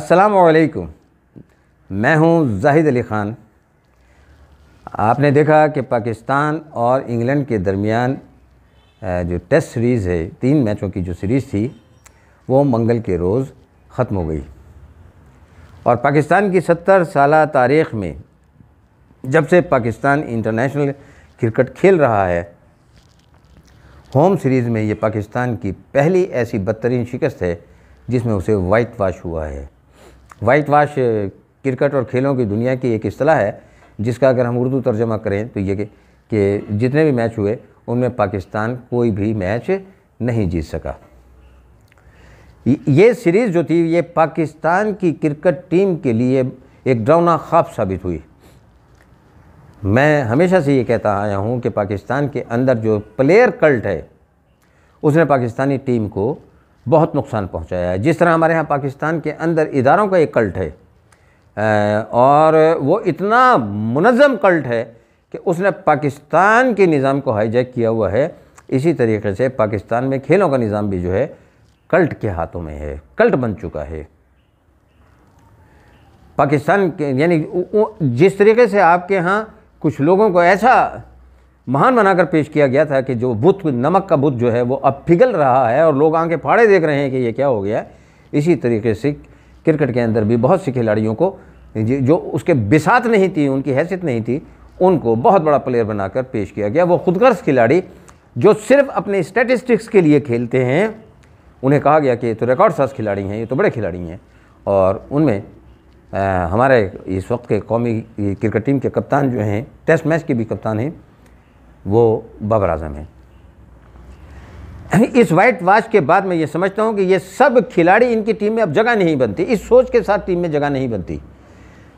वालेकुम मैं हूं जाहिद अली ख़ान आपने देखा कि पाकिस्तान और इंग्लैंड के दरमियान जो टेस्ट सीरीज़ है तीन मैचों की जो सीरीज़ थी वो मंगल के रोज़ ख़त्म हो गई और पाकिस्तान की सत्तर साल तारीख़ में जब से पाकिस्तान इंटरनेशनल क्रिकेट खेल रहा है होम सीरीज़ में ये पाकिस्तान की पहली ऐसी बदतरीन शिकस्त है जिसमें उसे वाइट वाश हुआ है वाइट वाश क्रिकेट और खेलों की दुनिया की एक असलाह है जिसका अगर हम उर्दू तर्जमा करें तो ये कि जितने भी मैच हुए उनमें पाकिस्तान कोई भी मैच नहीं जीत सका ये सीरीज़ जो थी ये पाकिस्तान की क्रिकेट टीम के लिए एक डरावना खाफ साबित हुई मैं हमेशा से ये कहता आया हूँ कि पाकिस्तान के अंदर जो प्लेयर कल्ट है उसने पाकिस्तानी टीम को बहुत नुकसान पहुंचाया है जिस तरह हमारे यहाँ पाकिस्तान के अंदर इदारों का एक कल्ट है और वो इतना मुनज़म कल्ट है कि उसने पाकिस्तान के निज़ाम को हाईजैक किया हुआ है इसी तरीके से पाकिस्तान में खेलों का निज़ाम भी जो है कल्ट के हाथों में है कल्ट बन चुका है पाकिस्तान के यानी जिस तरीके से आपके यहाँ कुछ लोगों को ऐसा महान बनाकर पेश किया गया था कि जो बुत नमक का बुत जो है वो अब पिघल रहा है और लोग आंखें फाड़े देख रहे हैं कि ये क्या हो गया है इसी तरीके से क्रिकेट के अंदर भी बहुत से खिलाड़ियों को जो उसके बिसात नहीं थी उनकी हैसियत नहीं थी उनको बहुत बड़ा प्लेयर बनाकर पेश किया गया वो खुदगर्ज खिलाड़ी जो सिर्फ अपने स्टेटिस्टिक्स के लिए खेलते हैं उन्हें कहा गया कि ये तो रिकॉर्ड साज खिलाड़ी हैं ये तो बड़े खिलाड़ी हैं और उनमें हमारे इस वक्त के कौमी क्रिकेट टीम के कप्तान जो हैं टेस्ट मैच के भी कप्तान हैं वो बाबर अजम है इस वाइट वाश के बाद मैं ये समझता हूँ कि ये सब खिलाड़ी इनकी टीम में अब जगह नहीं बनती इस सोच के साथ टीम में जगह नहीं बनती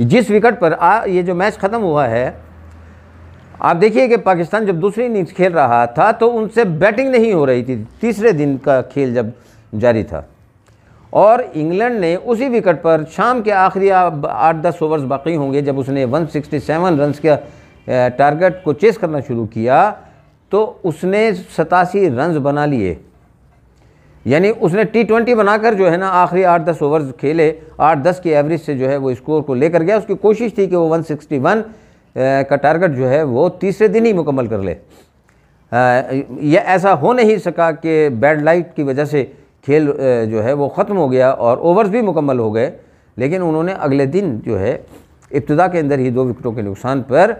जिस विकेट पर आ ये जो मैच ख़त्म हुआ है आप देखिए कि पाकिस्तान जब दूसरी इनिंग्स खेल रहा था तो उनसे बैटिंग नहीं हो रही थी तीसरे दिन का खेल जब जारी था और इंग्लैंड ने उसी विकेट पर शाम के आखिरी आठ दस ओवर्स बाकी होंगे जब उसने 167 रन्स का टारगेट को चेस करना शुरू किया तो उसने सतासी रन्स बना लिए यानी उसने टी ट्वेंटी बनाकर जो है ना आखिरी आठ दस ओवर्स खेले आठ दस के एवरेज से जो है वो स्कोर को लेकर गया उसकी कोशिश थी कि वो वन सिक्सटी वन का टारगेट जो है वो तीसरे दिन ही मुकम्मल कर ले यह ऐसा हो नहीं सका कि बैड लाइट की वजह से खेल जो है वो ख़त्म हो गया और ओवर्स भी मुकम्मल हो गए लेकिन उन्होंने अगले दिन जो है इब्तदा के अंदर ही दो विकटों के नुकसान पर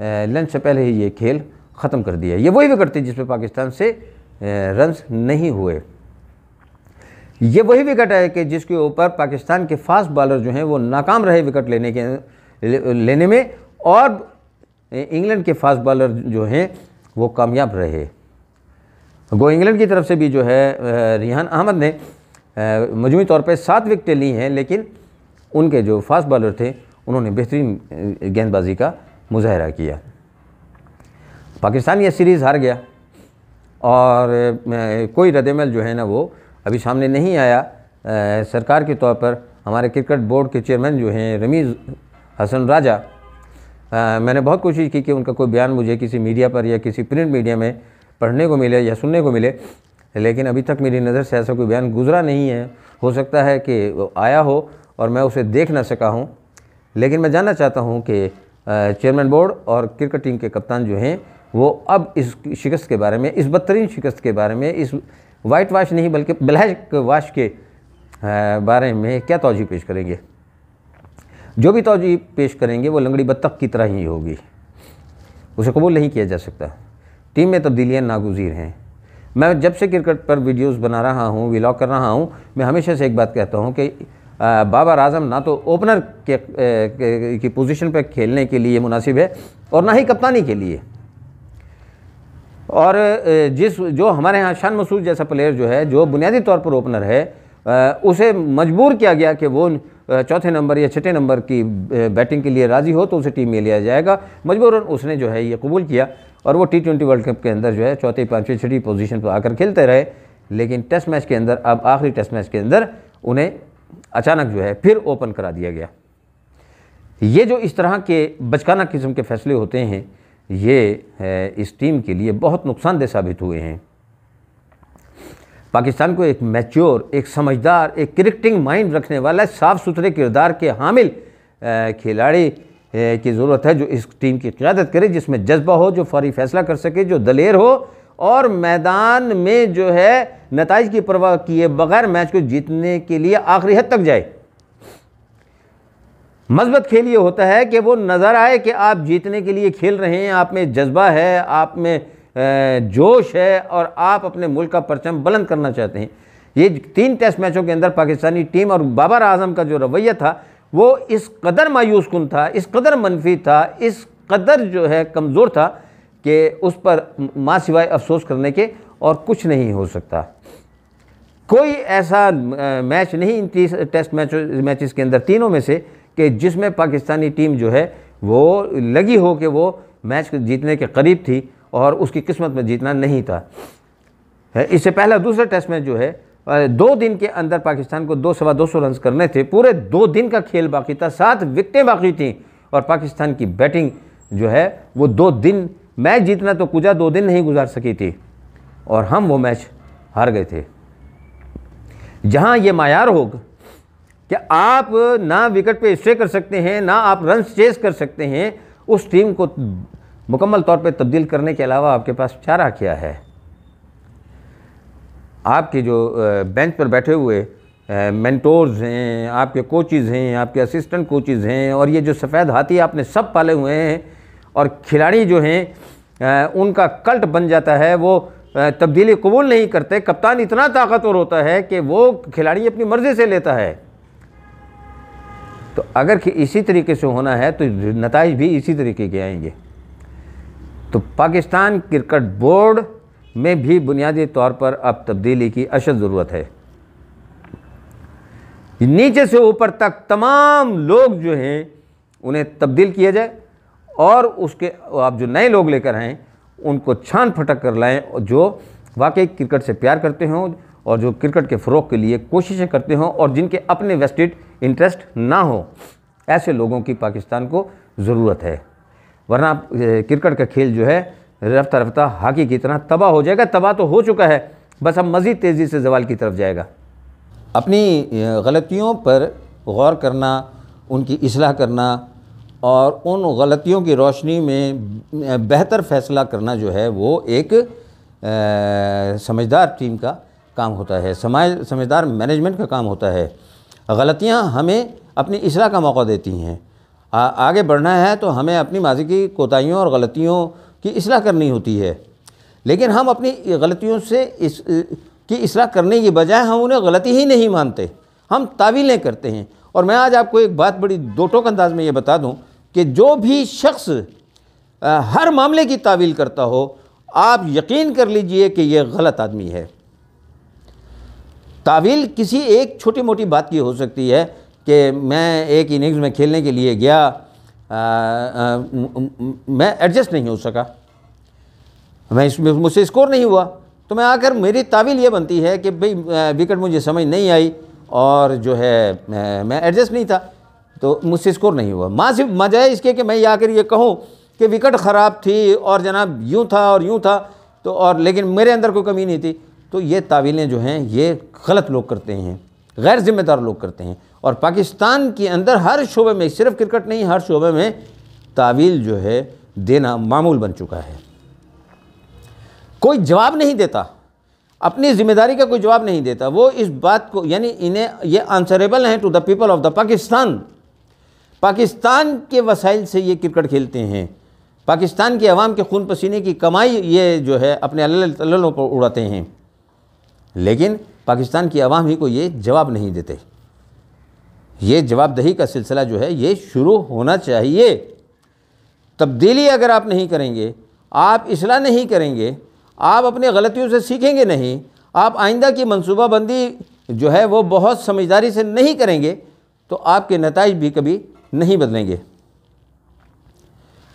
लंच से पहले ही ये खेल ख़त्म कर दिया ये वही विकेट थी जिसमें पाकिस्तान से रन्स नहीं हुए ये वही विकेट है कि जिसके ऊपर पाकिस्तान के फास्ट बॉलर जो हैं वो नाकाम रहे विकेट लेने के लेने में और इंग्लैंड के फास्ट बॉलर जो हैं वो कामयाब रहे गो इंग्लैंड की तरफ से भी जो है रिहान अहमद ने मजमू तौर पर सात विकटें ली हैं लेकिन उनके जो फास्ट बॉलर थे उन्होंने बेहतरीन गेंदबाजी का मुजाहरा किया पाकिस्तान यह सीरीज़ हार गया और कोई रदमल जो है ना वो अभी सामने नहीं आया आ, सरकार के तौर पर हमारे क्रिकेट बोर्ड के चेयरमैन जो हैं रमीज़ हसन राजा आ, मैंने बहुत कोशिश की कि उनका कोई बयान मुझे किसी मीडिया पर या किसी प्रिंट मीडिया में पढ़ने को मिले या सुनने को मिले लेकिन अभी तक मेरी नज़र से ऐसा कोई बयान गुजरा नहीं है हो सकता है कि आया हो और मैं उसे देख ना सका हूँ लेकिन मैं जानना चाहता हूँ कि चेयरमैन बोर्ड और क्रिकेट टीम के कप्तान जो हैं वो अब इस शिकस्त के बारे में इस बदतरीन शिकस्त के बारे में इस वाइट वाश नहीं बल्कि ब्लैक वाश के बारे में क्या तोजी पेश करेंगे जो भी तोजी पेश करेंगे वो लंगड़ी बत्तख की तरह ही होगी उसे कबूल नहीं किया जा सकता टीम में तब्दीलियाँ नागुजीर हैं मैं जब से क्रिकेट पर वीडियोस बना रहा हूँ व्लॉग कर रहा हूँ मैं हमेशा से एक बात कहता हूँ कि बाबर आजम ना तो ओपनर के, के, की पोजीशन पर खेलने के लिए मुनासिब है और ना ही कप्तानी के लिए और जिस जो हमारे यहाँ शान मसूद जैसा प्लेयर जो है जो बुनियादी तौर पर ओपनर है उसे मजबूर किया गया कि वो चौथे नंबर या छठे नंबर की बैटिंग के लिए राज़ी हो तो उसे टीम में लिया जाएगा मजबूरन उसने जो है ये कबूल किया और वो टी ट्वेंटी वर्ल्ड कप के अंदर जो है चौथे पाँचवें छठी पोजीशन पर आकर खेलते रहे लेकिन टेस्ट मैच के अंदर अब आखिरी टेस्ट मैच के अंदर उन्हें अचानक जो है फिर ओपन करा दिया गया ये जो इस तरह के बचकाना किस्म के फैसले होते हैं ये इस टीम के लिए बहुत नुकसानदेह साबित हुए हैं पाकिस्तान को एक मैच्योर एक समझदार एक क्रिकेटिंग माइंड रखने वाला साफ़ सुथरे किरदार के हामिल खिलाड़ी की ज़रूरत है जो इस टीम की क्यादत करे जिसमें जज्बा हो जो फौरी फैसला कर सके जो दलेर हो और मैदान में जो है नतज की परवाह किए बगैर मैच को जीतने के लिए आखिरी हद तक जाए मज़बत खेल ये होता है कि वो नज़र आए कि आप जीतने के लिए खेल रहे हैं आप में जज्बा है आप में जोश है और आप अपने मुल्क का परचम बुलंद करना चाहते हैं ये तीन टेस्ट मैचों के अंदर पाकिस्तानी टीम और बाबर आजम का जो रवैया था वो इस कदर मायूस कन था इस कदर मनफी था इस कदर जो है कमज़ोर था कि उस पर माँ सिवाय अफसोस करने के और कुछ नहीं हो सकता कोई ऐसा मैच नहीं इन तीस टेस्ट मैच मैचेस के अंदर तीनों में से कि जिसमें पाकिस्तानी टीम जो है वो लगी हो कि वो मैच जीतने के करीब थी और उसकी किस्मत में जीतना नहीं था इससे पहला दूसरा टेस्ट मैच जो है दो दिन के अंदर पाकिस्तान को दो सवा दो सौ रन करने थे पूरे दो दिन का खेल बाकी था सात विकटें बाकी थीं और पाकिस्तान की बैटिंग जो है वो दो दिन मैच जीतना तो कुजा दो दिन नहीं गुजार सकी थी और हम वो मैच हार गए थे जहां ये मायार हो कि आप ना विकेट पे स्टे कर सकते हैं ना आप रन चेस कर सकते हैं उस टीम को मुकम्मल तौर पे तब्दील करने के अलावा आपके पास चारा क्या है आपके जो बेंच पर बैठे हुए मेंटोर्स हैं आपके कोचिज हैं आपके असिस्टेंट कोचेज़ हैं और ये जो सफ़ेद हाथी आपने सब पाले हुए हैं और खिलाड़ी जो हैं उनका कल्ट बन जाता है वो तब्दीली कबूल नहीं करते कप्तान इतना ताकतवर होता है कि वो खिलाड़ी अपनी मर्ज़ी से लेता है तो अगर कि इसी तरीके से होना है तो नतज भी इसी तरीके के आएंगे तो पाकिस्तान क्रिकेट बोर्ड में भी बुनियादी तौर पर अब तब्दीली की अशद ज़रूरत है नीचे से ऊपर तक तमाम लोग जो हैं उन्हें तब्दील किया जाए और उसके आप जो नए लोग लेकर आएँ उनको छान फटक कर लाएँ जो वाकई क्रिकेट से प्यार करते हों और जो क्रिकेट के फ़रोग के लिए कोशिशें करते हों और जिनके अपने वेस्टेड इंटरेस्ट ना हो ऐसे लोगों की पाकिस्तान को ज़रूरत है वरना क्रिकेट का खेल जो है रफ्ता रफ्ता हॉकी की तरह तबाह हो जाएगा तबाह तो हो चुका है बस अब मज़ीद तेज़ी से जवाल की तरफ जाएगा अपनी गलतियों पर गौर करना उनकी असलाह करना और उन गलतियों की रोशनी में बेहतर फैसला करना जो है वो एक समझदार टीम का काम होता है समाज समझदार मैनेजमेंट का काम होता है गलतियाँ हमें अपनी इसरा का मौका देती हैं आ, आगे बढ़ना है तो हमें अपनी माजी की कोताहियों और गलतियों की इसलाह करनी होती है लेकिन हम अपनी गलतियों से इस की इसलाह करने की बजाय हम उन्हें गलती ही नहीं मानते हम तावीलें करते हैं और मैं आज आपको एक बात बड़ी दो टोक अंदाज में ये बता दूँ कि जो भी शख्स हर मामले की तावील करता हो आप यकीन कर लीजिए कि यह गलत आदमी है तावील किसी एक छोटी मोटी बात की हो सकती है कि मैं एक इनिंग्स में खेलने के लिए गया आ, आ, मैं एडजस्ट नहीं हो सका मैं इसमें मुझसे स्कोर नहीं हुआ तो मैं आकर मेरी तावील ये बनती है कि भाई विकेट मुझे समझ नहीं आई और जो है मैं एडजस्ट नहीं था तो मुझसे स्कोर नहीं हुआ माँ सिर्फ मजा है इसके कि मैं ये आकर ये कहूँ कि विकट ख़राब थी और जनाब यूँ था और यूँ था तो और लेकिन मेरे अंदर कोई कमी नहीं थी तो ये तावीलें जो हैं ये गलत लोग करते हैं गैर ज़िम्मेदार लोग करते हैं और पाकिस्तान के अंदर हर शोबे में सिर्फ क्रिकेट नहीं हर शोबे में तावील जो है देना मामूल बन चुका है कोई जवाब नहीं देता अपनी जिम्मेदारी का कोई जवाब नहीं देता वो इस बात को यानी इन्हें ये आंसरेबल हैं to the people of the Pakistan Pakistan के वसाइल से ये क्रिकेट खेलते हैं पाकिस्तान के अवाम के खून पसीने की कमाई ये जो है अपने अल्लाह पर उड़ाते हैं लेकिन पाकिस्तान की आवाम ही को ये जवाब नहीं देते ये जवाबदही का सिलसिला जो है ये शुरू होना चाहिए तब्दीली अगर आप नहीं करेंगे आप इसलाह नहीं करेंगे आप अपनी गलतियों से सीखेंगे नहीं आप आइंदा की मनसूबाबंदी जो है वो बहुत समझदारी से नहीं करेंगे तो आपके नतज भी कभी नहीं बदलेंगे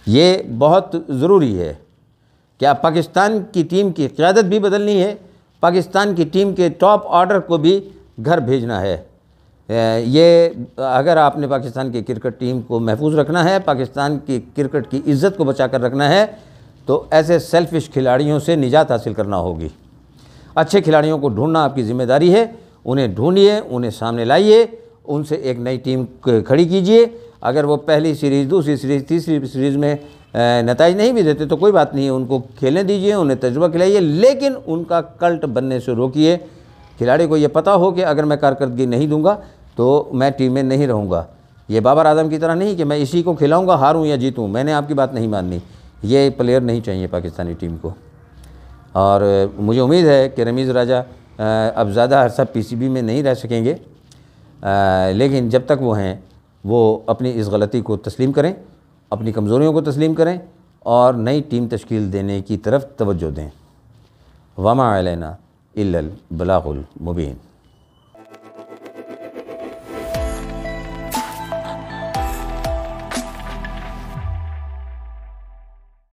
ये बहुत ज़रूरी है क्या पाकिस्तान की टीम की क़्यादत भी बदलनी है पाकिस्तान की टीम के टॉप ऑर्डर को भी घर भेजना है ये अगर आपने पाकिस्तान की क्रिकेट टीम को महफूज रखना है पाकिस्तान की क्रिकेट की इज़्ज़त को बचा कर रखना है तो ऐसे सेल्फिश खिलाड़ियों से निजात हासिल करना होगी अच्छे खिलाड़ियों को ढूंढना आपकी ज़िम्मेदारी है उन्हें ढूंढिए उन्हें सामने लाइए उनसे एक नई टीम खड़ी कीजिए अगर वो पहली सीरीज़ दूसरी सीरीज़ तीसरी सीरीज़ में नतज नहीं भी देते तो कोई बात नहीं है उनको खेलने दीजिए उन्हें तजुबा खिलाइए लेकिन उनका कल्ट बनने से रोकिए खिलाड़ी को ये पता हो कि अगर मैं कारकर्दगी नहीं दूंगा तो मैं टीम में नहीं रहूँगा ये बाबर आजम की तरह नहीं कि मैं इसी को खिलाऊँगा हारूँ या जीतूँ मैंने आपकी बात नहीं माननी ये प्लेयर नहीं चाहिए पाकिस्तानी टीम को और मुझे उम्मीद है कि रमीज़ राजा अब ज़्यादा अरसा पीसीबी में नहीं रह सकेंगे लेकिन जब तक वो हैं वो अपनी इस गलती को तस्लीम करें अपनी कमज़ोरियों को तस्लीम करें और नई टीम तश्कील देने की तरफ तवज्जो दें वमा अलैना इल्ल बलागुल